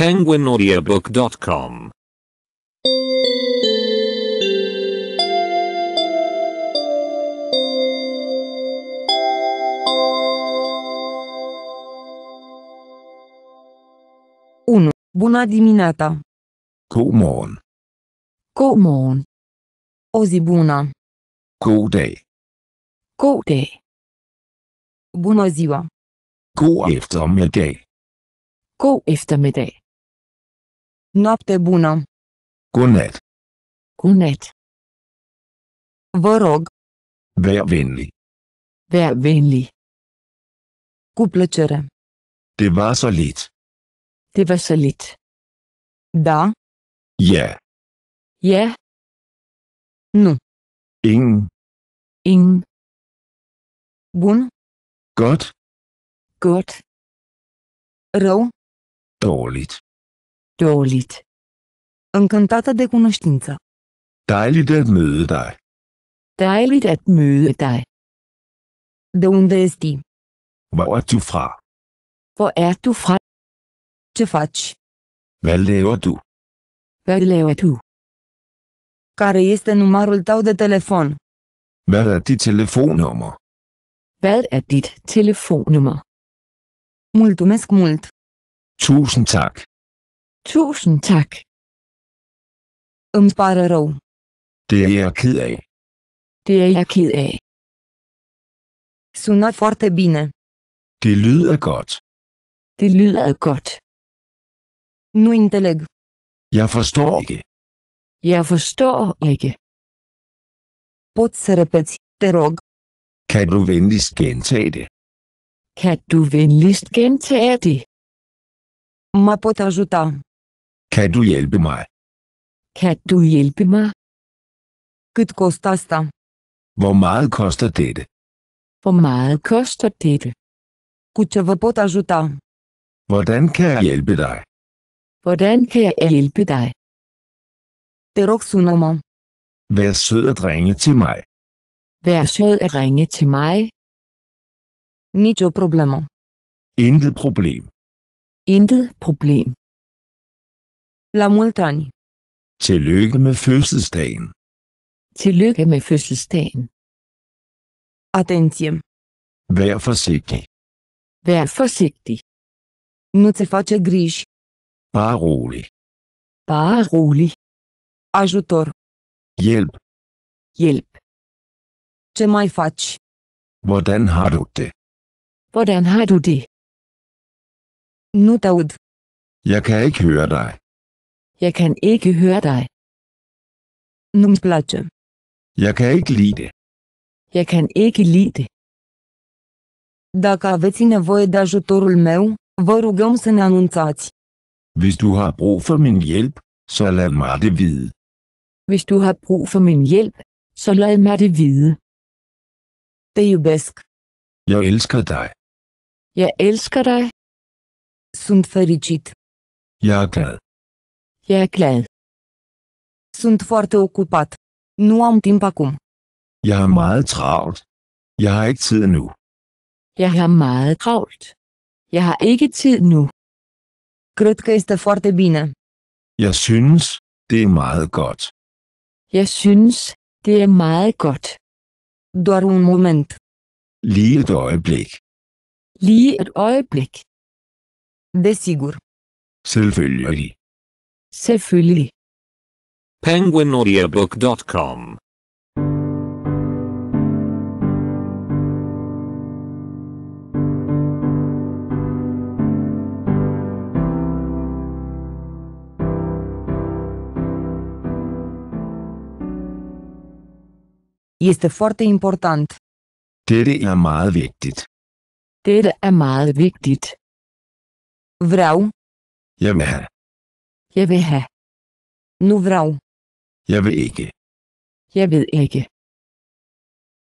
penguinaudiobook.com Bună dimineața! Good morning. Good morning. O zi bună. Good day. Good day. Bună ziua. Good eftermiddag. Good eftermiddag. Noapte bună. Cunet. Cunet. Vă rog. Vea venli. Vea venli. Cu plăcere. Te va så lidt. Det var så lidt. Da. Ja. E. Yeah. Nu. Ing. Ing. Bun. Gut. Gut. Rău. Dolit. Dårligt. Encantata de cunoștință. Dejligt at møde dig. Dejligt at møde dig. De unde esti? Hvor er du fra? Hvor er du fra? Ce faci? Hvad laver du? Hvad laver du? Care este numărul tău de telefon? Hvad er dit telefonnummer? Hvad er dit telefonnummer? Mulțumesc mult! Tusind tak! Tusind tak. Umsparerov. Øhm, det er jeg ked af. Det er jeg ked af. Sunner forte bine. Det lyder godt. Det lyder godt. Nu intelleg. Jeg forstår ikke. Jeg forstår ikke. Pot să repeti, te rog. Kan du venligst gentage det? Kan du venligst gentage det? Mă pot ajuta. Kan du hjælpe mig? Kan du hjælpe mig? Cât koster sta. Hvor meget koster dette? Hvor meget koster dette? Cu ce pot ajuta? Hvordan kan jeg hjælpe dig? Hvordan kan jeg hjælpe dig? Te rog sună mig. Vær sød at ringe til mig. Vær sød at ringe til mig. Nito problemer. Intet problem. Intet problem. La mult ani. Tillykke med fødselsdagen. Tillykke med fødselsdagen. Atenție. Vær forsigtig. Vær forsigtig. Nu te face griji. Bare rolig. Bare rolig. Ajutor. Hjælp. Hjælp. Ce mai faci? Hvordan har du det? Hvordan har du det? Nu te ud. Jeg kan ikke høre dig. Jeg kan ikke høre dig. Nu plage. Jeg kan ikke lide det. Jeg kan ikke lide det. Dacă aveți nevoie de ajutorul meu, vă rugăm să ne anunțați. Hvis du har brug for min hjælp, så lad mig det vide. Hvis du har brug for min hjælp, så lad mig det vide. Te iubesc. Jeg elsker dig. Jeg elsker dig. Sunt fericit. Jeg er glad. E glad. Sunt foarte ocupat. Nu am timp acum. Jeg har meget travlt. Jeg har ikke tid nu. Jeg har meget travlt. Jeg har ikke tid nu. Cred că este foarte bine. Jeg synes, det er meget godt. Jeg synes, det er meget godt. Doar un moment. Lige et øjeblik. Lige et øjeblik. Desigur. Selvfølgelig. Selvfølgelig. penguinaudiobook.com Este foarte important. Dette er meget vigtigt. Dette er meget vigtigt. Vreau, Jeg vil have. Jeg vil have. Nu vrag. Jeg vil ikke. Jeg ved ikke.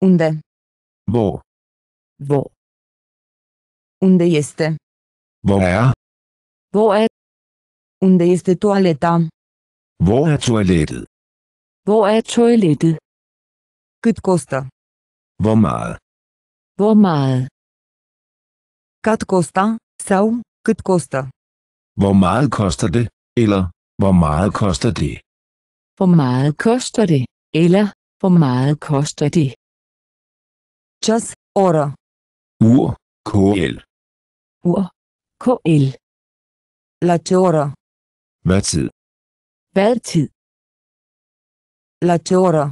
Unde. Hvor? Hvor? Unde este? Hvor er? Hvor er? Unde este toaleta? Hvor er toilettet? Hvor er toilettet? Cât koster? Hvor meget? Hvor meget? Cât koster? Sau, cât koster? Hvor meget koster det? eller hvor meget koster det? Hvor meget koster det? Eller hvor meget koster det? Just order. Ur, KL. Ur, KL. La tjorda. Hvad tid? Hvad tid? La tjorda.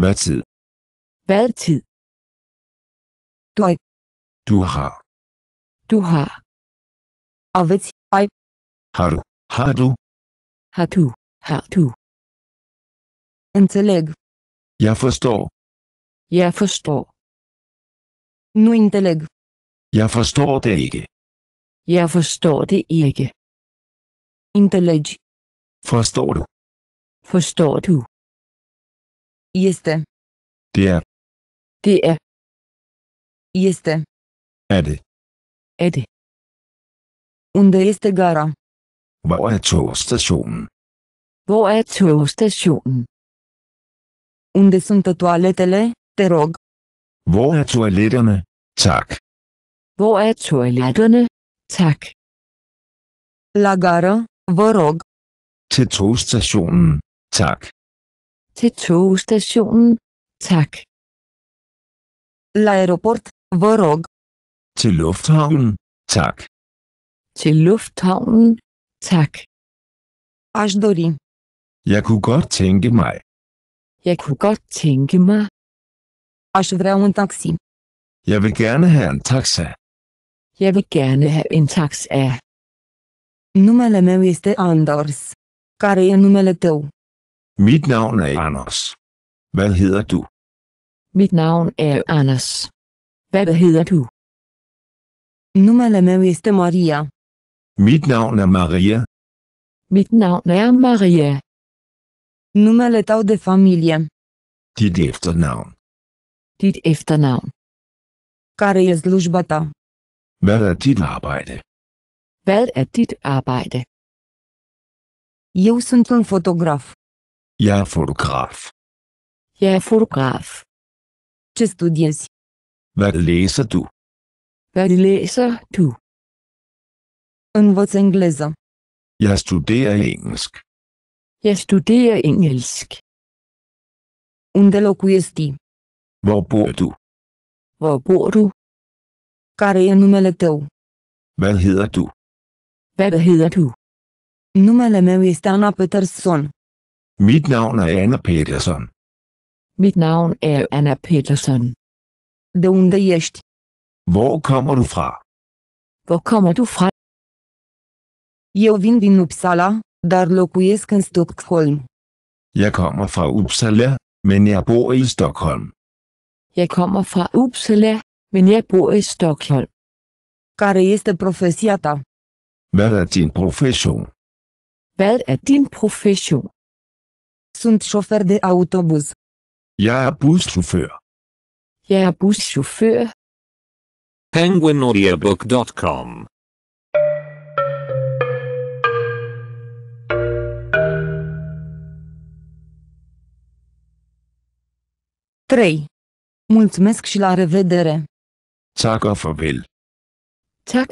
Hvad tid? Hvad tid? Du har. Du har. Du har. Og ved, Har du? Har du? Har du? Har du? Înțeleg. Jeg forstår. Jeg forstår. Nu înțeleg. Jeg forstår det ikke. Jeg forstår det ikke. Înțelegi. Forstår du? Forstår du? Este. Det er. Det er. Este. Er det? Er det? Unde este gara? Hvor er togstationen? Hvor er togstationen? Unde sunt toaletele, te rog? Hvor er toiletterne? Tak. Hvor er toiletterne? Tak. La gara, vă rog. Til togstationen, tak. Til togstationen, tak. La aeroport, vă rog. Til lufthavnen, tak. Til lufthavnen, Tak. Aș dori. Jeg kunne godt tænke mig. Jeg kunne godt tænke mig. Aș vrea un taxi. Jeg vil gerne have en taxa. Jeg vil gerne have en taxa. Numele meu este Anders. Care e numele tău? Mit navn er Anders. Hvad hedder du? Mit navn er Anders. Hvad hedder du? Numele meu este Maria. Maria. Marie. Midnaunea Marie. Numele tău de familie. Dit efternaam. Dit efternaam. Care e slujba ta? Wer er dit arbejde? Hvad er dit arbejde? Eu sunt un fotograf. Jeg er fotograf. Jeg er fotograf. Ce studiezi? Hvad læser du? Hvad læser du? Învăț engleză. Jeg studerer engelsk. Jeg studerer engelsk. Unde locuiești? De? Hvor bor du? Hvor bor du? Care e numele tău? Hvad hedder du? Hvad hedder du? Numele meu este Anna Peterson. Mit navn er Anna Peterson. Mit navn er Anna Peterson. De unde ești? Hvor kommer du fra? Hvor kommer du fra? Jeg vin din Uppsala, dar locuiesc în Stockholm. Jeg kommer fra Uppsala, men jeg bor i Stockholm. Jeg kommer fra Uppsala, men jeg bor i Stockholm. Care este profesia ta? Hvad er din profession? Hvad er din profession? Sunt chauffør de autobus. Jeg er buschauffør. Jeg er buschauffør. Penguinaudiobook.com 3. Mulțumesc și la revedere! Tak og farvel. Tak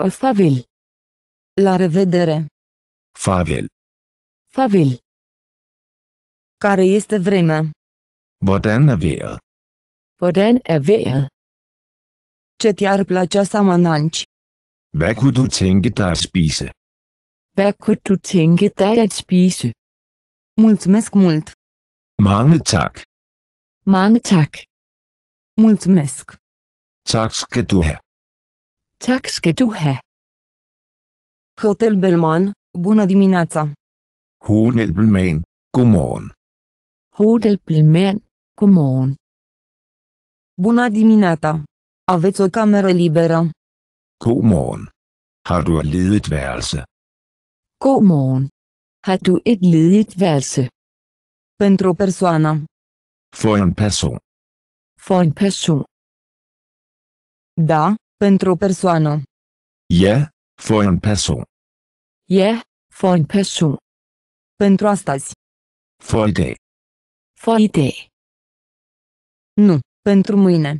La revedere. Farvel. Farvel. Care este vremea? Boden er vejret? Hvordan er vejret? Ce ti ar plăcea să mănânci? Becu tu du tænke dig spise? Becu tu du spise? Mulțumesc mult! Mange tak! Mange tak. Mulțumesc. Tak skal du have. Tak skal du have. Hotel Belman, bună dimineața. Hotel Belman, godmorgen. Hotel Belman, godmorgen. Bună dimineața. Aveți o cameră liberă. Godmorgen. Har du et ledigt værelse? Godmorgen. Har du et ledigt værelse? Pentru o persoană. For en person. For en person. Da, pentru o persoană. Yeah, for en person. Yeah, for en person. Pentru astăzi. For day. For day. Nu, pentru mâine.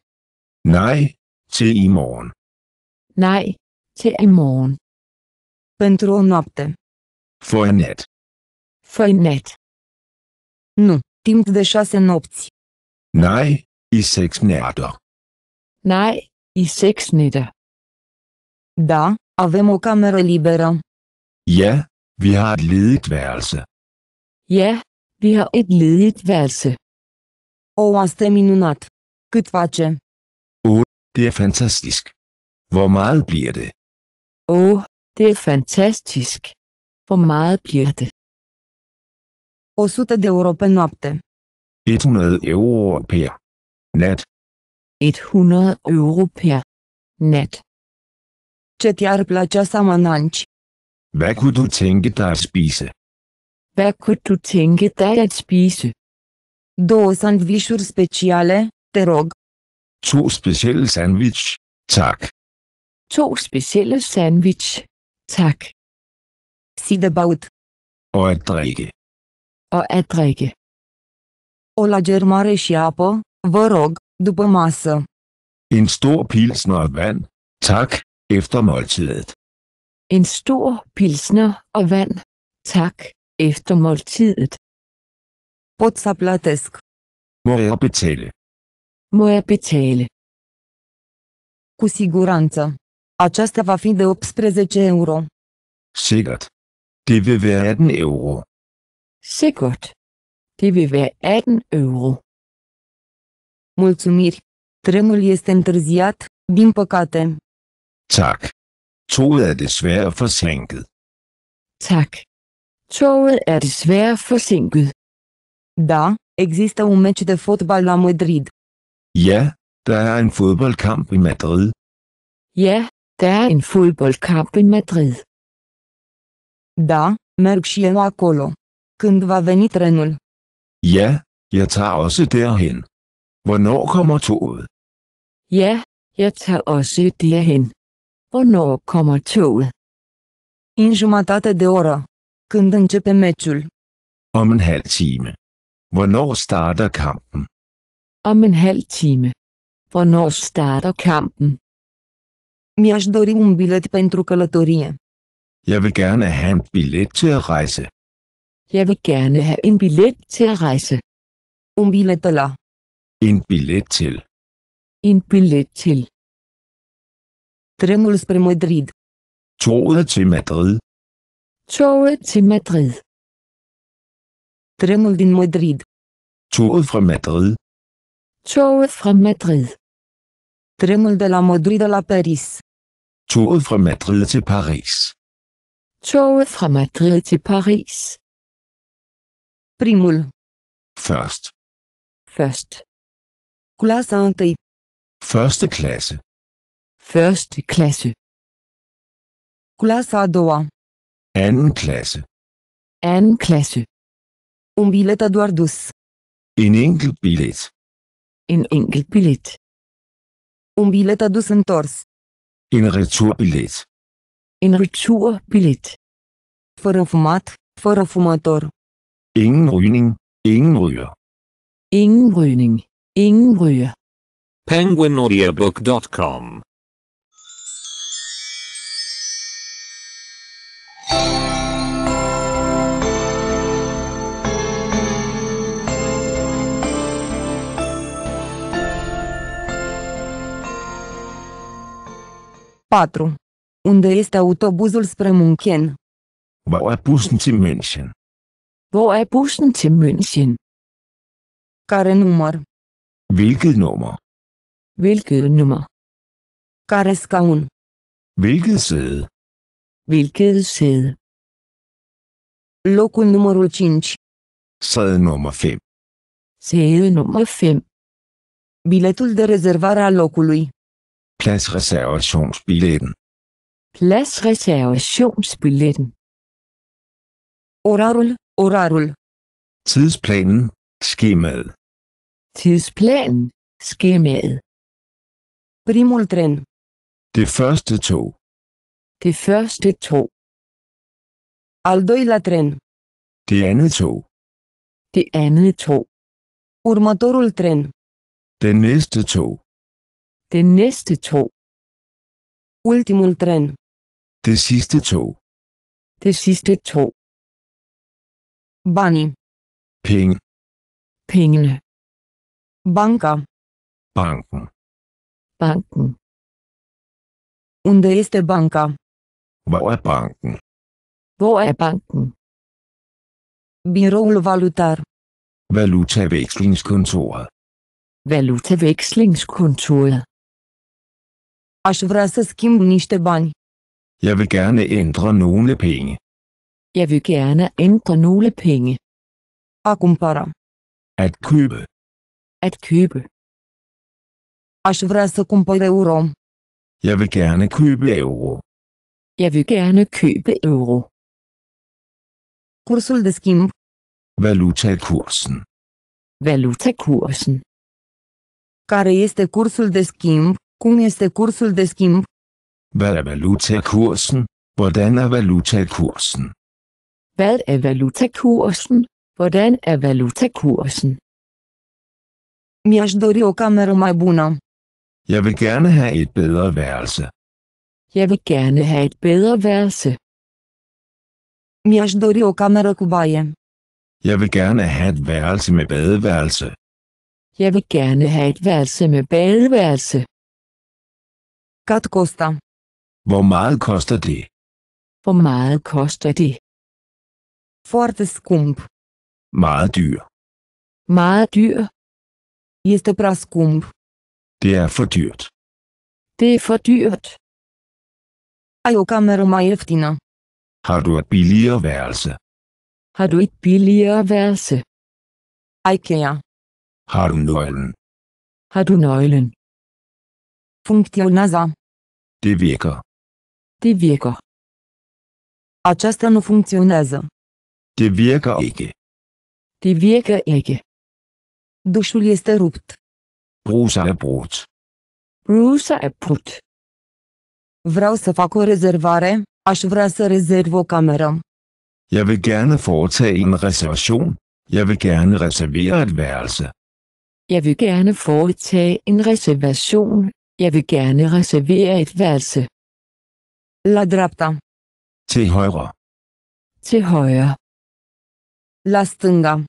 Nai, ce imon. Nai, ce imon. Pentru o noapte. For a net. For a net. Nu, Timp de șase nopți. Nai, i sex nætter. Nai, i sex nætter. Da, avem o cameră liberă. Ja, vi har et ledigt værelse. Ja, vi har et ledigt værelse. O, asta e minunat. Cât face? O, det er fantastisk. Hvor meget bliver det? oh, det er fantastisk. Hvor meget bliver det? 100 euro per noapte. 100 euro per nat. 100 euro per nat. Ce ti ar plăcea să mănânci? Hvad kunne du tænke dig at spise? Hvad kunne du tænke dig at spise? Do sandvișuri speciale, te rog. To specielle sandwich, tak. To specielle sandwich, tak. Sidebaut. Og at drikke og at drikke. O lagermare și apă, vă rog, după masă. En stor pilsner og vand, tak, efter måltidet. En stor pilsner og vand, tak, efter måltidet. Pot să plătesc. Må jeg betale? Må jeg betale? Cu siguranță. Aceasta va fi de 18 euro. Sikkert. Det vil være 18 euro. Sikkert. Det vil være 18 euro. Mulțumiri. Trenul este întârziat, din păcate. Tak. Toget er desværre forsinket. Tak. Toget er desværre forsinket. Da, există un meci de fotbal la Madrid. Ja, der er en fodboldkamp i Madrid. Ja, der er en fodboldkamp i Madrid. Da, merg și eu acolo. Când va veni trenul? Ja, jeg tager også derhen. Hvornår kommer toget? Ja, jeg tager også derhen. Hvornår kommer toget? En jumătate de oră. Când începe meciul? Om en halv time. Hvornår starter kampen? Om en halv time. Hvornår starter kampen? Mi-aș dori un bilet pentru călătorie. Jeg vil gerne have en billet til at rejse. Jeg vil gerne have en billet til at rejse. Un billete la. En billet til. En billet til. Drømmen spre Madrid. Toget til Madrid. Toget til Madrid. Drømmen din Madrid. Toget fra Madrid. Toget fra Madrid. Drømmen de la Madrid la Paris. Toget fra Madrid til Paris. Toget fra Madrid til Paris. Primul. first, first, Clasa întâi. First class. First class. Clasa a doua. N class. N class. Un bilet a doar dus. In enkelt bilet. In enkelt bilet. Un bilet a dus întors. bilet. In retur bilet. Fără fumat, fără fumător. Ingen rygning. Ingen ryger. Ingen rygning. Ingen ryger. Penguinaudiobook.com Patru. Unde este autobuzul spre München? Bauer er München? Hvor er bussen til München? Care nummer? Hvilket nummer? Hvilket nummer? Care scaun? Hvilket sæde? Hvilket sæde? Locul numărul 5. Sæde nummer 5. Sæde nummer 5. Biletul de rezervare a locului. Pladsreservationsbilletten. Pladsreservationsbilletten. Orarul, Orarul. Tidsplanen, skemaet. Tidsplanen, skemaet. Primul tren. Det første tog. Det første tog. Al doilea tren. Det andet tog. Det andet tog. Următorul tren. Det næste tog. Det næste tog. Ultimul tren. Det sidste tog. Det sidste tog. Bunny. Ping. Pingle. Banker. Banken. Banken. Unde este banca? Hvor er banken? Hvor er banken? Biroul valutar. Valutavekslingskontoret. Valutavekslingskontoret. Aș vrea să schimb niște bani. Jeg vil gerne ændre nogle penge. Jeg vil gerne ændre nogle penge. A cumpăra. At købe. At købe. Aș vrea să cumpăr euro. Jeg vil gerne købe euro. Jeg vil gerne købe euro. Kursul de schimb. Valutakursen. Valutakursen. Care este cursul de schimb? Cum este cursul de schimb? Hvad er valutakursen? Hvordan er valutakursen? Hvad er valutakursen? Hvordan er valutakursen? Mi-aș dori o cameră mai bună. Jeg vil gerne have et bedre værelse. Jeg vil gerne have et bedre værelse. Mi-aș dori o cameră cu baie. Jeg vil gerne have et værelse med badeværelse. Jeg vil gerne have et værelse med badeværelse. Hvor meget koster det? Hvor meget koster det? Foarte scump. Meget dyr. Meget dyr. Este prea scump. Det er for dyrt. Det er for dyrt. Ai o cameră mai ieftină. Har du et billigere værelse? Har du et billigere værelse? IKEA. Har du nøglen? Har du nøglen? Funcționează. Det virker. Det virker. Aceasta nu funcționează. Det virker ikke. Det virker ikke. Dușul este rupt. Brusa er brudt. Brusa er brudt. Vreau să fac o rezervare, aș vrea să rezerv o cameră. Jeg vil gerne foretage en reservation. Jeg vil gerne reservere et værelse. Jeg vil gerne foretage en reservation. Jeg vil gerne reservere et værelse. La dreapta. Til højre. Til højre. La stânga.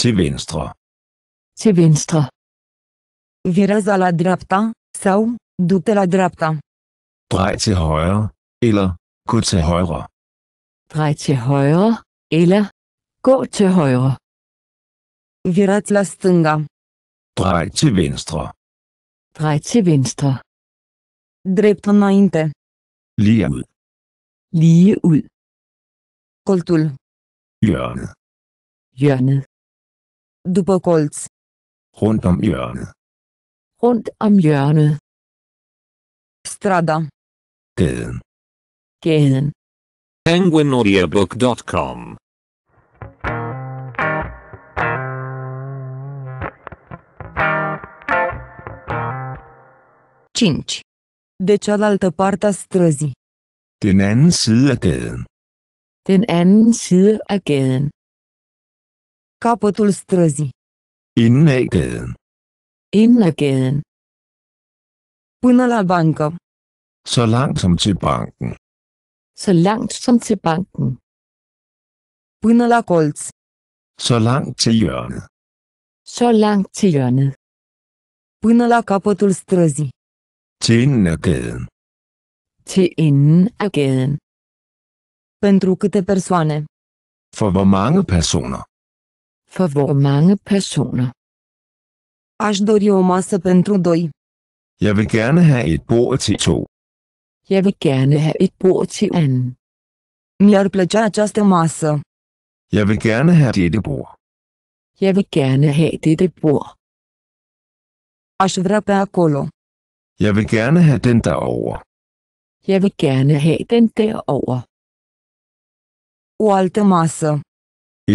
Til venstre. Til venstre. Virează la dreapta, sau, du-te la dreapta. Drej til højre, eller, gå til højre. Drej til højre, eller, gå til højre. Virați la stânga. Drej til venstre. Drej til venstre. Drept înainte. Lige ud. Lige ud. Coltul. Hjørnet hjørnet. După colț. Rundt om hjørnet. Rundt om hjørnet. Strada. Gaden. Gaden. Penguinaudiobook.com Cinci. De cealaltă parte a străzii. Den anden side af gaden. Den anden side af gaden capătul străzii. Inden af gaden. gaden. Până la bancă. Så langt som til banken. Så langt som til banken. Până la colț. Så langt til hjørnet. Så langt til hjørnet. Până la capătul străzii. Til enden af gaden. Til enden af gaden. Pentru câte persoane? For hvor mange personer? For hvor mange personer? Aș dori o masă pentru doi. Jeg vil gerne have et bord til to. Jeg vil gerne have et bord til anden. Mi-ar plăcea această masă. Jeg vil gerne have dette bord. Jeg vil gerne have dette bord. Aș vrea pe acolo. Jeg vil gerne have den derovre. Jeg vil gerne have den derovre. O altă masă.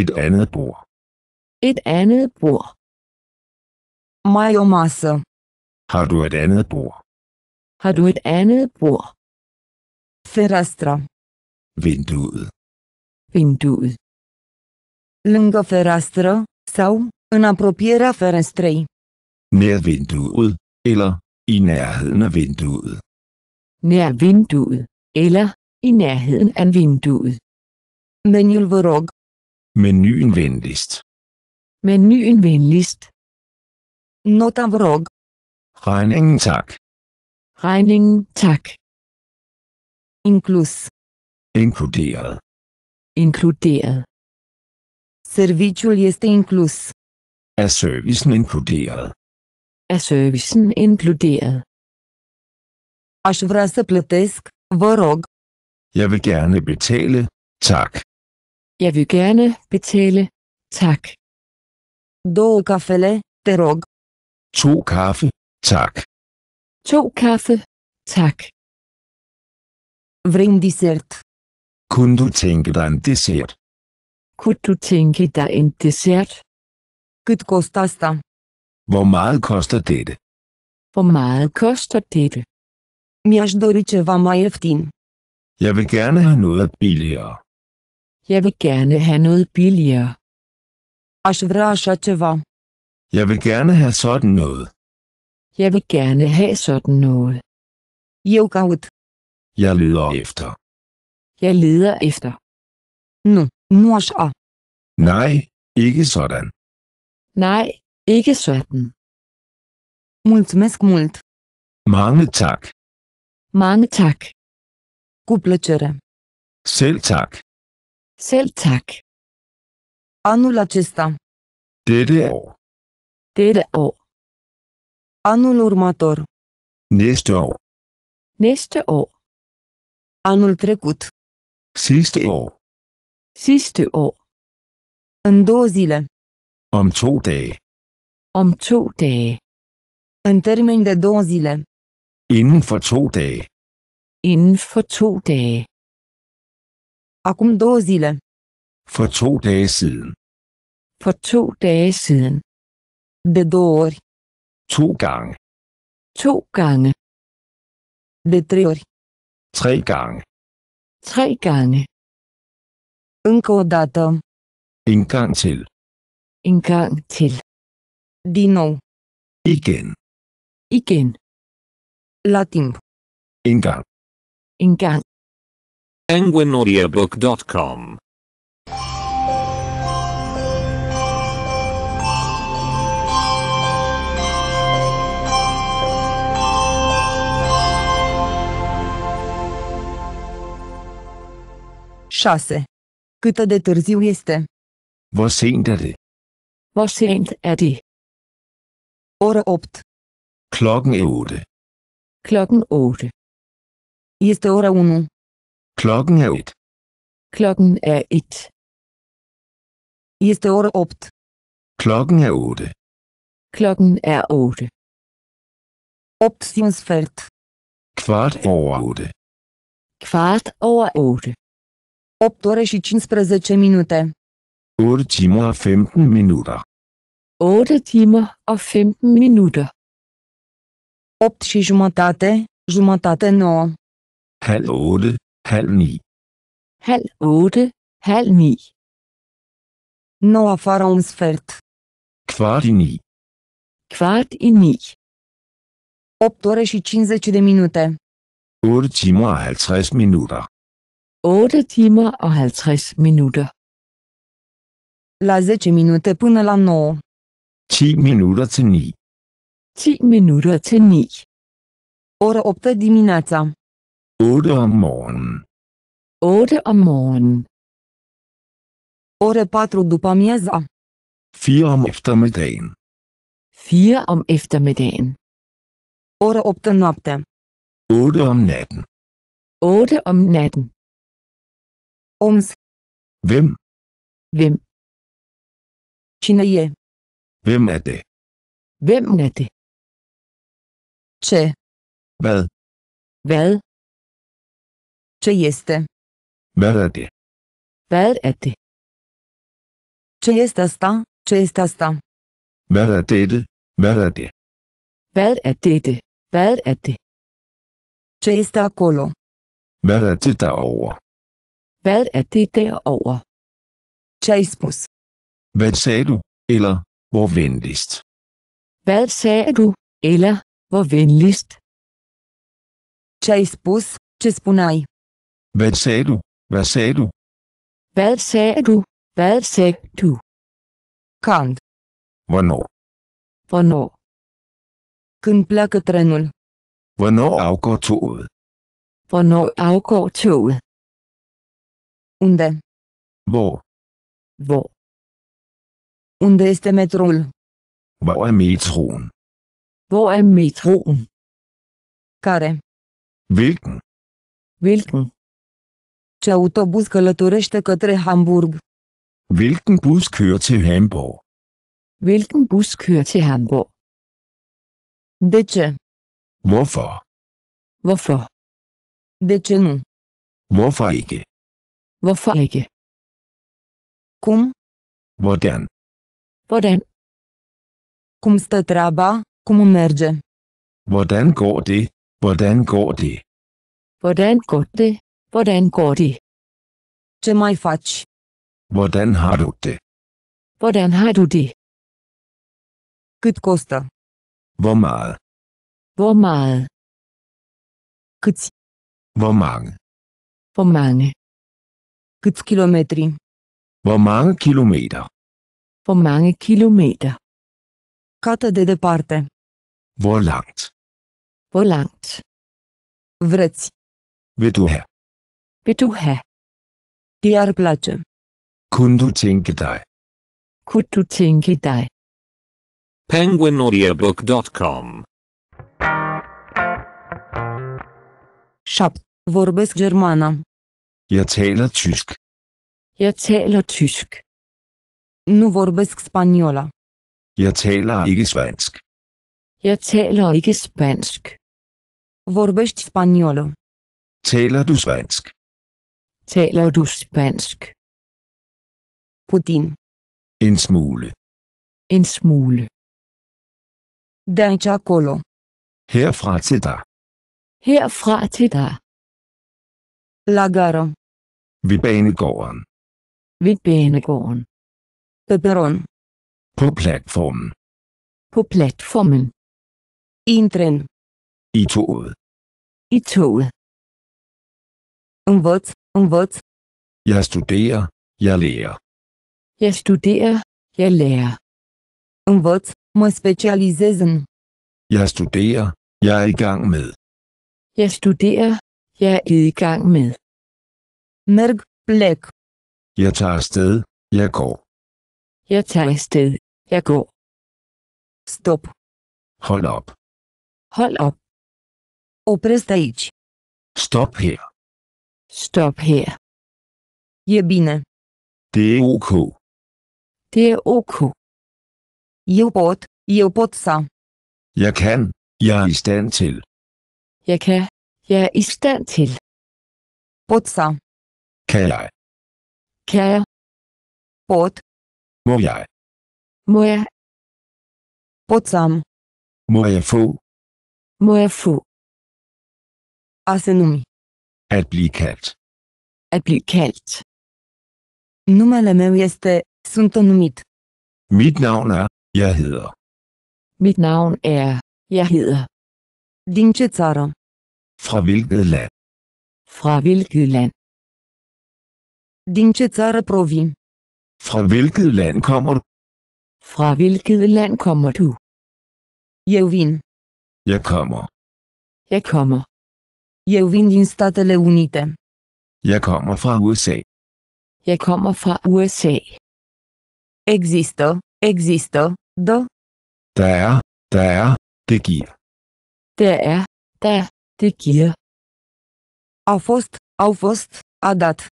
Et andet bord. Et andet bord. Mai Har du et andet bord? Har du et andet bord? Ferastra. Vinduet. Vinduet. Lunga ferastra, sau, în apropierea ferestrei. Nær vinduet, eller, i nærheden af vinduet. Nær vinduet, eller, i nærheden af vinduet. Menul vă rog. Menuen venligst. Menuen venligst. Nota vrog. Regningen tak. Regningen tak. Inklus. Inkluderet. Inkluderet. Serviciul este inclus. Er servicen inkluderet? Er servicen inkluderet? Aș vrea să plătesc, vă rog. Jeg vil gerne betale, tak. Jeg vil gerne betale, tak. Două cafele, te rog. To kaffe, tak. To kaffe, tak. Vrei dessert? Kunne du tænke dig en dessert? Kunne du tænke dig en dessert? Cât koster asta? Hvor meget koster dette? Hvor meget koster dette? Mi-aș dori ceva mai ieftin. Jeg vil gerne have noget billigere. Jeg vil gerne have noget billigere. Aș vrea așa ceva. Jeg vil gerne have sådan noget. Jeg vil gerne have sådan noget. Eu caut. Jeg leder efter. Jeg leder efter. Nu, nu så. Nej, ikke sådan. Nej, ikke sådan. Mulțumesc mult. Mange tak. Mange tak. God Selv tak. Selv tak. Anul acesta. Tereo. Tereo. Anul următor. Nesteo. Nesteo. Anul trecut. Sisteo. Sisteo. În două zile. Am to dage. Om to dage. În termen de două zile. Inden for to dage. Inden for to dage. Acum două zile. For to dage siden. For to dage siden. Bedor. To gange. To gange. Bedrior. tre gange. Tre gange. Încă datum. En gang til. En gang til. Dino. Igen. Igen. Latin. En gang. En gang. Anguinaudiabook.com 6. Cât de târziu este? Vă sent er det? Hvor sent er det? Ora 8. Klokken er 8. Klokken 8. Este ora 1. Klokken er 1. Klokken er 1. Este ora 8. Klokken er 8. Klokken er 8. Optionsfelt. Kvart over 8. Kvart over 8. 8 ore și 15 minute. 8 a og 15 minute. 8 a og 15 minute. 8 și jumătate, jumătate 9. Halv ore, halv ni. Halv ore, halv ni. 9 afară un sfert. Kvart i Kvart i 8 ore și 50 de minute. 8 timer 50 minute. 8 timer og 50 minutter. La 10 minute până la 9. 10 minutter til 9. 10 minutter til 9. Ora 8 dimineața. 8 om morgenen. 8 om morgenen. Ore 4 după amiaza. 4 om eftermiddagen. 4 om eftermiddagen. Ora 8 noapte. 8 om natten. 8 om natten. Oms. Hvem? Hvem? Cine e? Hvem er det? Hvem er Ce? vel? vel? Ce este? vel er det? Hvad er Ce este asta? Ce este asta? vel er dette? Hvad er det? vel er, er Ce este acolo? vel er det Hvad er det derover? Chaspus. Hvad sagde du, eller hvor venligst? Hvad sagde du, eller hvor venligst? Chaspus, Chespunai. Hvad sagde du? Hvad sagde du? Hvad sagde du? Hvad sagde du? Kant. Hvornår? Hvornår? Când pleacă trenul? Hvornår afgår toget? Hvornår afgår toget? Unde? Hvor? Hvor? Unde este metroul? Hvor er metroen? Hvor er metroen? Care? Hvilken? Hvilken? Ce autobuz călătorește către Hamburg? Hvilken bus kører til Hamburg? Hvilken bus kører til Hamburg? De ce? Hvorfor? Hvorfor? De ce nu? Hvorfor ikke? Hvorfor ikke? Cum? Hvordan? Hvordan? Cum stă treaba? Cum merge? Hvordan går det? Hvordan går det? Hvordan går det? Hvordan går det? Ce mai faci? Hvordan har du det? Hvordan har du det? Cât costă? Hvor meget? Hvor meget? Câți? Hvor mange? Hvor mange? Câți kilometri? Hvor mange kilometer? Hvor mange kilometer? Cât de departe? Hvor langt? Hvor langt? Vreți? Vil du have? Vil du have? Det ar er place. Kunne du tænke dig? Kunne du tænke dig? penguinaudiobook.com 7. Vorbesc germana. Jeg taler tysk. Jeg taler tysk. Nu vorbesc spaniola. Jeg taler ikke spansk. Jeg taler ikke spansk. Vorbesc spaniolo. Taler du spansk? Taler du spansk? Putin. En smule. En smule. Daici acolo. Herfra til dig. Herfra til dig. Lagaro. Ved banegården. Ved banegården. På perron. På platformen. På platformen. tren. I toget. I toget. Om hvad? Om hvad? Jeg studerer, jeg lærer. Jeg studerer, jeg lærer. Om hvad? Må specializez Jeg studerer, jeg er i gang med. Jeg studerer, jeg er i gang med. Merg, læg. Jeg tager afsted. Jeg går. Jeg tager afsted. Jeg går. Stop. Hold op. Hold op. Opres aici. Stop her. Stop her. Jebine. bine. Det er ok. Det er ok. Eu pot, eu pot să. Jeg kan, jeg er i stand til. Jeg kan, jeg er i stand til. Bort să. Kan jeg? Kan jeg? Pot. Må jeg? Må jeg? Potsam. Må jeg få? Må jeg få? Asenomi. At blive kaldt. At blive kaldt. Numele meu este, sunt numit. Mit navn er, jeg hedder. Mit navn er, jeg hedder. Din ce țară? Fra hvilket land? Fra hvilket land? Din ce țară provin? Fra hvilket land kommer du? Fra hvilket land kommer du? Eu vin. Jeg kommer. Jeg kommer. Eu vin din Statele Unite. Jeg kommer fra USA. Jeg kommer fra USA. Există, există, da. Der er, der er, det giver. Der er, der, det giver. Au fost, au fost, a dat.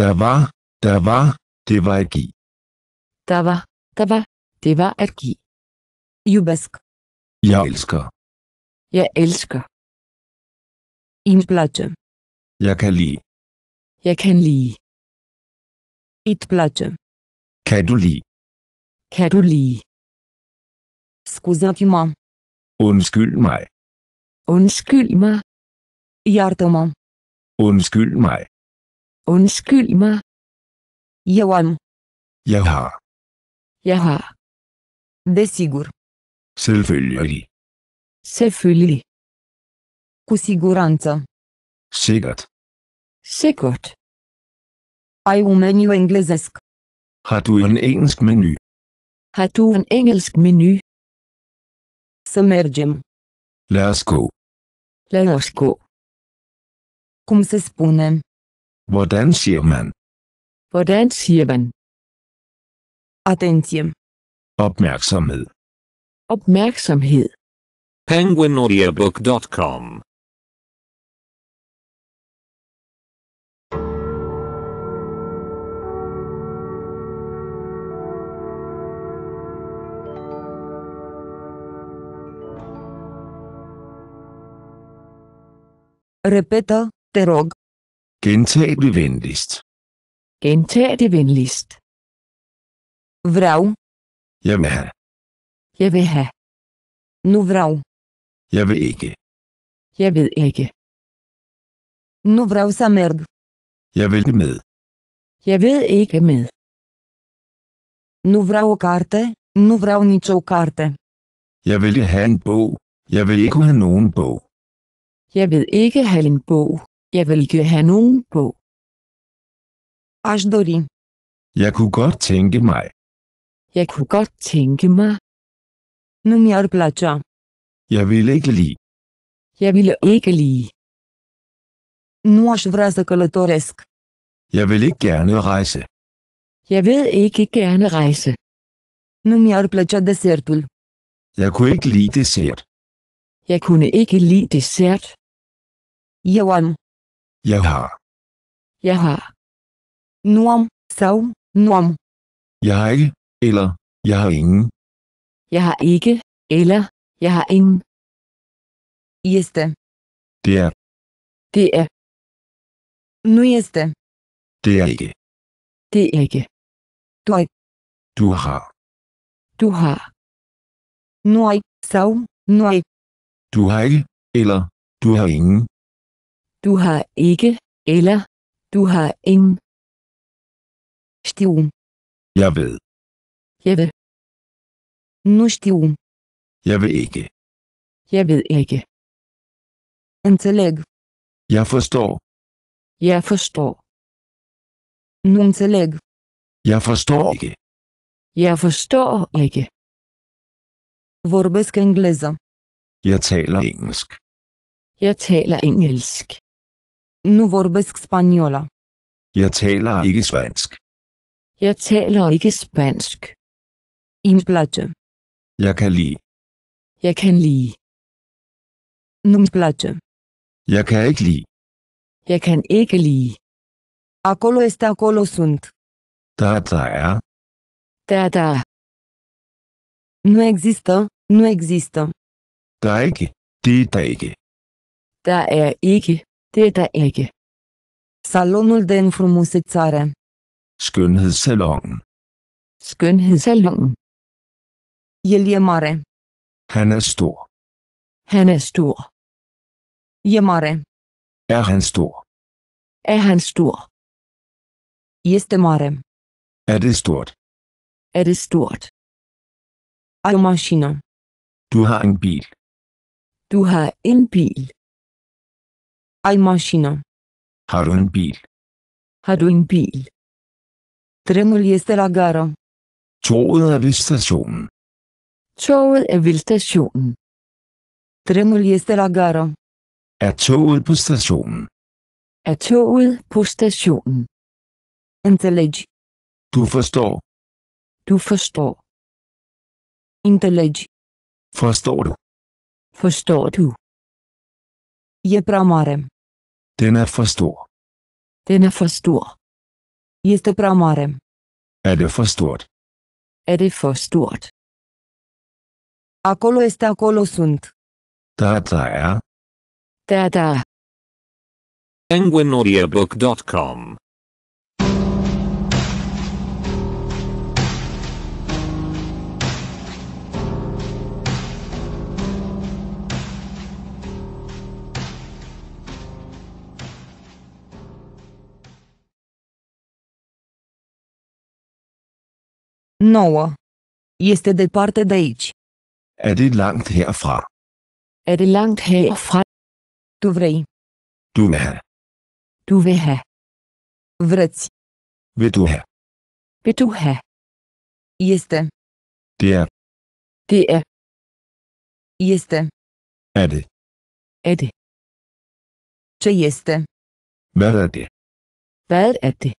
Der var, der var, det var at give. Der var, der var, det var at give. Jubesk. Jeg elsker. Jeg elsker. Im place. Jeg kan lide. Jeg kan lide. Et place. Kan du lide? Kan du lide? Scuzați-mă. Undskyld mig. Undskyld mig. Hjertemann. Undskyld mig. Undskyld mig. Eu am. Jeg har. Jeg har. Desigur. Selvfølgelig. Selvfølgelig. Cu siguranță. Sikkert. Sikkert. Ai un menu englezesc. Har du en engelsk menu? Har du en engelsk menu? Să mergem. Lad os gå. Lad os gå. Cum se spune? Hvordan siger man? Hvordan siger man? Attention. Opmærksomhed. Opmærksomhed. penguinaudiobook.com Repeta, te rog. Gentag det venligst. Gentag det venligst. Vrav. Jeg vil have. Jeg vil have. Nu vrav. Jeg vil ikke. Jeg ved ikke. No verão samer. Jeg vil med. Jeg ved ikke med. Nu vreau o carte, nu vreau nicio carte. Jeg vil ikke have en bog. Jeg vil ikke have nogen bog. Jeg vil ikke have en bog. Jeg vil ikke have nogen på. Aș dori. Jeg kunne godt tænke mig. Jeg kunne godt tænke mig. Nu mi-ar plăcea. Jeg ville ikke lide. Jeg ville ikke lide. Nu aș vrea să călătoresc. Jeg vil ikke gerne rejse. Jeg ved ikke gerne rejse. Nu mi-ar plăcea desertul. Jeg kunne ikke lide dessert. Jeg kunne ikke lide dessert. Eu am. Jeg har. Jeg har. Norm, sau, norm. Jeg har ikke, eller jeg har ingen. Jeg har ikke, eller jeg har ingen. Este. Det er. Det er. Nu este. Det er ikke. Det er ikke. Du er. Du har. Du har. Nu er, sau, nu er. Du har ikke, eller du har ingen. Du har ikke, eller, du har ingen. Știu. Jeg ved. Jeg ved. Nu știu. Jeg ved ikke. Jeg ved ikke. Înțeleg. Jeg forstår. Jeg forstår. Nu înțeleg. Jeg forstår ikke. Jeg forstår ikke. Vorbesk engleză. Jeg taler engelsk. Jeg taler engelsk. Nu vorbesc spaniola. Jeg taler ikke spansk. Jeg taler ikke spansk. Îmi place. Jeg kan lide. Jeg kan lide. Nu-mi Jeg kan ikke lide. Jeg kan ikke lide. Acolo este acolo sunt. Der der er. Der der. Nu există, nu există. Der er ikke. Det er der ikke. Der er ikke. Det er ikke. Salonul de înfrumusețare. Skønhedssalongen. Skønhedssalongen. El e mare. Han er stor. Han er stor. E mare. Er han stor? Er han stor? Este mare. Er det stort? Er det stort? Ai o mașină. Du har en bil. Du har en bil. Ai mașină. Har un bil. Har un bil. Trenul este la gară. Toget er ved stationen. Toget er ved stationen. Trenul este la gară. Er toget på stationen? Er toget på stationen? Înțelegi. Du forstår. Du forstår. Înțelegi. Forstår du? Forstår du? Je pramarem. Den er for stor. Den er for stor. Este prea mare. Er det for stort? Er det for stort? Acolo este acolo sunt. Da, da, ja. Da, da. er. 9. Este departe de aici. Er det langt herfra? Er det langt herfra? Tu vrei. Du vei. Du vei. Vreți. Vei tu have. Vei tu have. Este. Det er. Det er. Este. Er det. Er det. Ce este? Hvad er det? Hvad er det?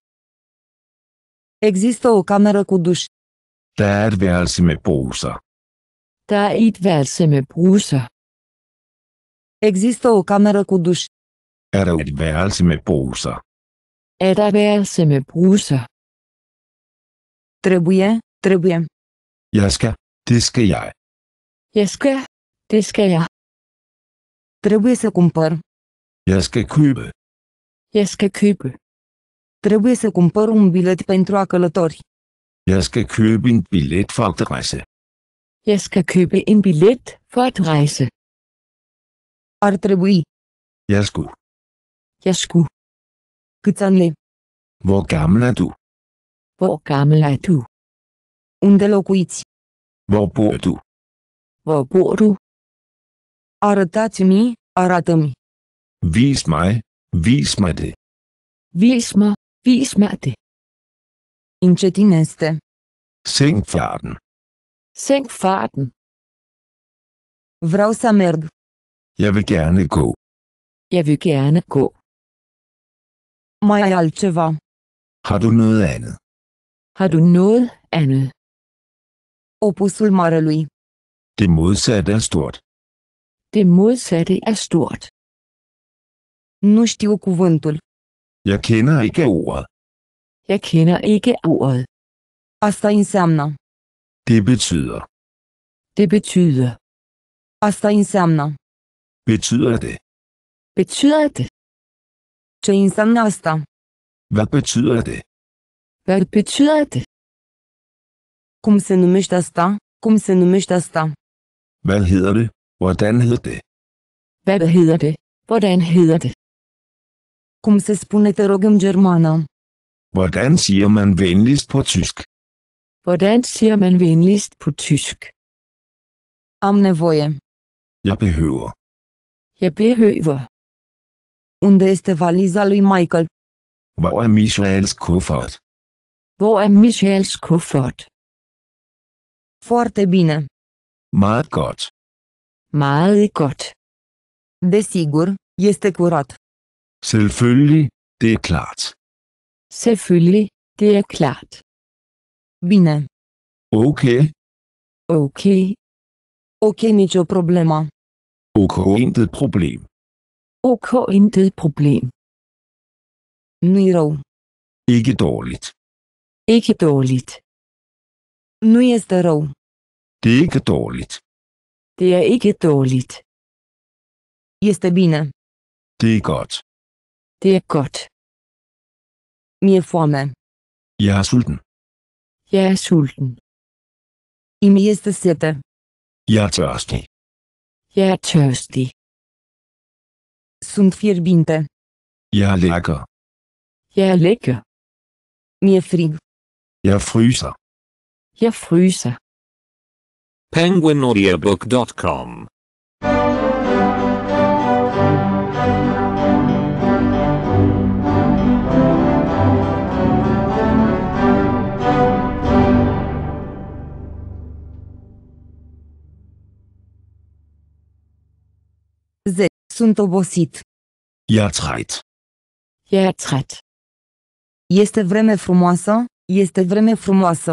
Există o cameră cu duș. Der er et værelse med bruser. Der er et værelse med bruser. Existerer o cameră cu duș. Er der et værelse med bruser? Er der et værelse med bruser? Trebuie, trebuie. Jeg skal, det skal jeg. Jeg skal, det skal jeg. Trebuie să cumpăr. Jeg skal købe. Jeg skal købe. Trebuie să cumpăr un bilet pentru a călători. Jeg skal købe en billet for at rejse. Jeg skal købe en billet for at rejse. Ar trebui. Jeg skulle. Jeg skulle. Câțanle. Hvor gammel er du? Hvor gammel er du? Unde locuiți? Hvor bor du? Hvor bor du? Arătați-mi, arată-mi. Vis mig, vis mig det. Vis mig, vis mig det næste. Sænk farten. Sænk farten. Vreau să merg. Jeg vil gerne gå. Jeg vil gerne gå. Mai ai altceva? Har du noget andet? Har du noget andet? Opusul marelui. Det modsatte er stort. Det modsatte er stort. Nu știu cuvântul. Jeg kender ikke ordet. Jeg kender ikke ordet. Остроинсамно. Det betyder. Det betyder. Остроинсамно. Betyder det? Betyder det? asta. Hvad betyder det? Hvad betyder det? Kom se numește asta? Kom se numește asta? Hvad hedder det? Hvordan hedder det? Hvad hedder det? Hvordan hedder det? Cum se spune te rog în germană? Hvordan siger man venligst på tysk? Hvordan siger man venligst på tysk? Am nevoie. Jeg behøver. Jeg behøver. Unde este valiza lui Michael? Hvor er Michaels kuffert? Hvor er Michaels kuffert? Foarte bine. Meget godt. Meget godt. Desigur, este curat. Selvfølgelig, det er klart. Selvfølgelig, det er klart. Bine. Ok. Ok. Ok, nicio problema. Ok, intet problem. Ok, intet problem. Nu i Ikke dårligt. Ikke dårligt. Nu este rău. Det er ikke dårligt. Det er ikke dårligt. Este bine. Det er godt. Det er godt. Mir foame. Jeg er sulten. Jeg er sulten. I er este sete. Jeg er tørstig. Jeg er tørstig. Sunt fierbinte. Jeg er lækker. Jeg er lækker. Mir frig. Jeg fryser. Jeg fryser. Penguinaudiobook.com Sunt obosit. Ja træt. Ja træt. Este vreme frumoasă, este vreme frumoasă.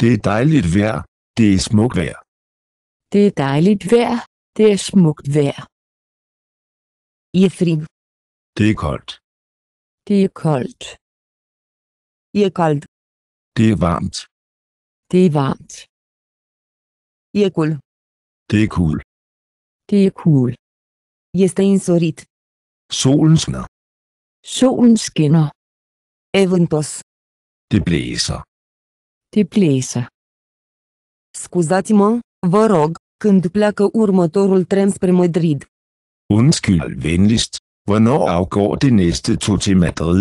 Det er dejligt vejr, det er smukt vejr. Det er dejligt vejr, det er smukt vejr. E frig. Det er koldt. Det er koldt. E cald. Det er varmt. Det er varmt. E cool. Det er cool. Det er cool. Este însorit. Solen skinner. Solen skinner. Eventos. Det blæser. Det blæser. Scuzați-mă, vă rog, când pleacă următorul tren spre Madrid. Undskyld venligst, hvornår afgår det næste tog til Madrid?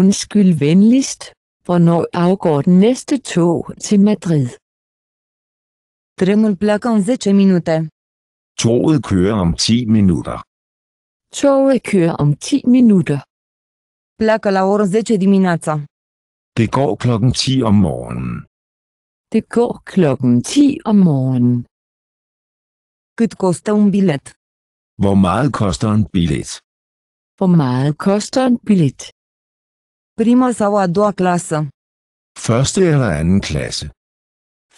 Undskyld venligst, hvornår afgår det næste tog til Madrid? Trenul pleacă în 10 minute. Toget kører om 10 minutter. Toget kører om 10 minutter. Pleacă la ora 10 dimineața. Det går klokken 10 om morgenen. Det går klokken 10 om morgenen. Cât koster un billet? Hvor meget koster en billet? Hvor meget koster en billet? Prima sau a doua clasă? Første eller anden klasse?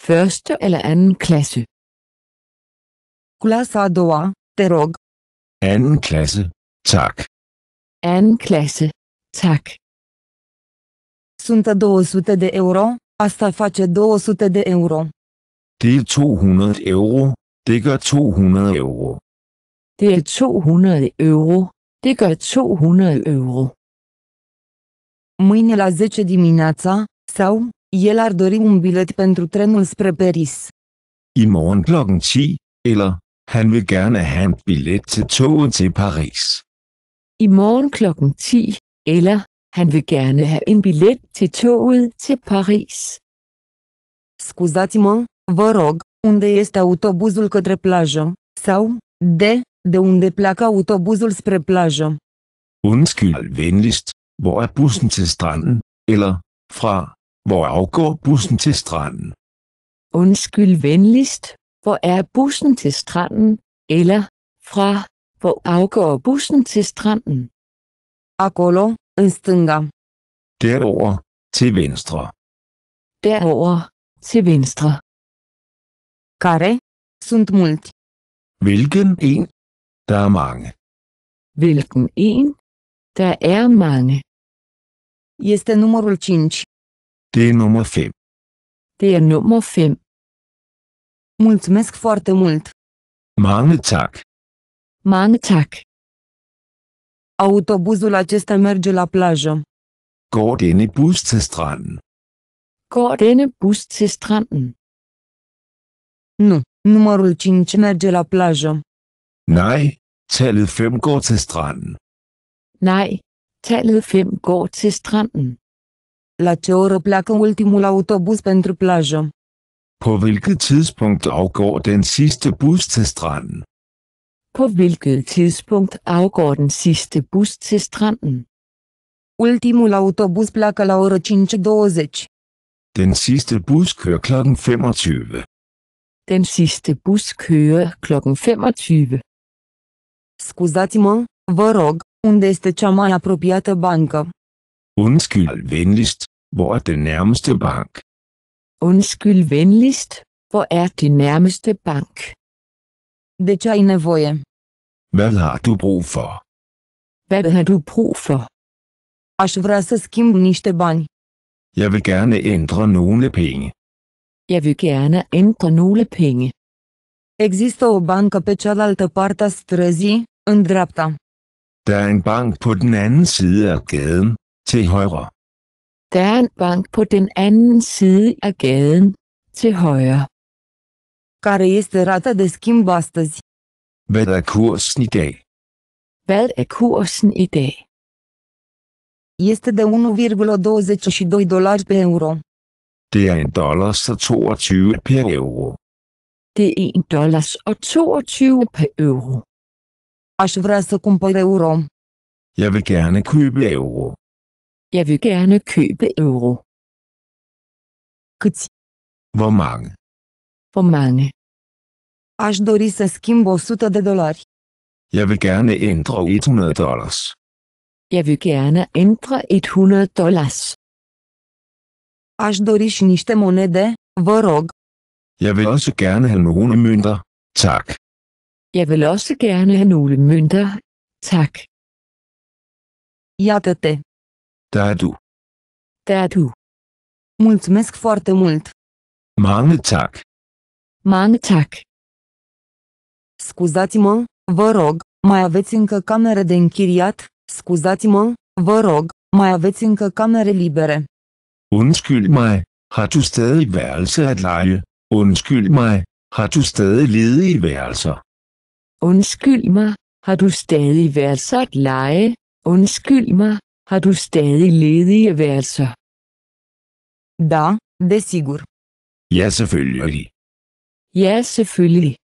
Første eller anden klasse? Clasa a doua, te rog. Anden clase, tac. Anden clase, tac. Sunt 200 de euro, asta face 200 de euro. De 200 euro, de 200 euro. Er de 200 euro, de 200 euro. Mâine la 10 dimineața, sau, el ar dori un bilet pentru trenul spre Paris. I morgen klokken 10, eller Han vil gerne have en billet til toget til Paris. I morgen kl. 10, eller han vil gerne have en billet til toget til Paris. Scuzați-mă, vă rog, unde este autobuzul către plajă, sau, de, de unde pleacă autobuzul spre plajă? Undskyld venligst, hvor er bussen til stranden, eller, fra, hvor afgår bussen til stranden? Undskyld venligst, hvor er bussen til stranden? Eller fra, hvor afgår bussen til stranden? Acolo, în stânga. Derover til venstre. Derover til venstre. Care? Sunt mulți. Hvilken en? Der er mange. Hvilken en? Der er mange. Este numărul 5. Det er nummer 5. Det er nummer 5. Mulțumesc foarte mult! Mange tak! Mange tak! Autobuzul acesta merge la plajă. Går denne bus til stranden? Går denne bus til stranden? Nu, numărul 5 merge la plajă. Nej, tallet 5 går til stranden. Nej, tallet 5 går til stranden. La ce oră pleacă ultimul autobuz pentru plajă? På hvilket tidspunkt afgår den sidste bus til stranden? På hvilket tidspunkt afgår den sidste bus til stranden? Ultimul autobus pleacă la ora 5.20. Den sidste bus kører kl. 25. Den sidste bus kører kl. 25. Scuzați-mă, vă rog, unde este cea mai apropiată bancă? Undskyld venligst, hvor er den nærmeste bank? Undskyld venligst, hvor er din nærmeste bank? Deci ai nevoie? Hvad har du brug for? Hvad har du brug for? Aș vrea să schimb niște bani. Jeg vil gerne ændre nogle penge. Jeg vil gerne ændre nogle penge. Există o bancă pe cealaltă parte a străzii, în dreapta. Der er en bank på den anden side af gaden, til højre. Der er en bank på den anden side af gaden, til højre. Care este rata de schimb astăzi? Hvad er kursen i dag? Hvad er kursen i dag? Este de 1,22 dollars per euro. Det er en dollar og 22 per euro. Det er en dollar og 22 per euro. Aș vrea să cumpăr euro. Jeg vil gerne købe euro. Jeg vil gerne købe euro. Câți? Hvor mange? Hvor mange? Aș dori să schimb 100 de dolari. Jeg vil gerne ændre 100 dollars. Jeg vil gerne ændre 100 dollars. Aș dori și niște monede, vă rog. Jeg vil også gerne have nogle mønter, tak. Jeg vil også gerne have nogle mønter, tak. Iată-te, Dadu. Dadu. Mulțumesc foarte mult. Mange tak. Mange tak. Scuzați-mă, vă rog, mai aveți încă camere de închiriat? Scuzați-mă, vă rog, mai aveți încă camere libere. Undskyld mig, har du stadig værelse at lege? Undskyld mig, har du stadig ledige værelser? Undskyld mig, har du stadig værelser at lege? Undskyld mig, har du stadig ledige værelser? Da, det sigur. Ja, selvfølgelig. Ja, selvfølgelig.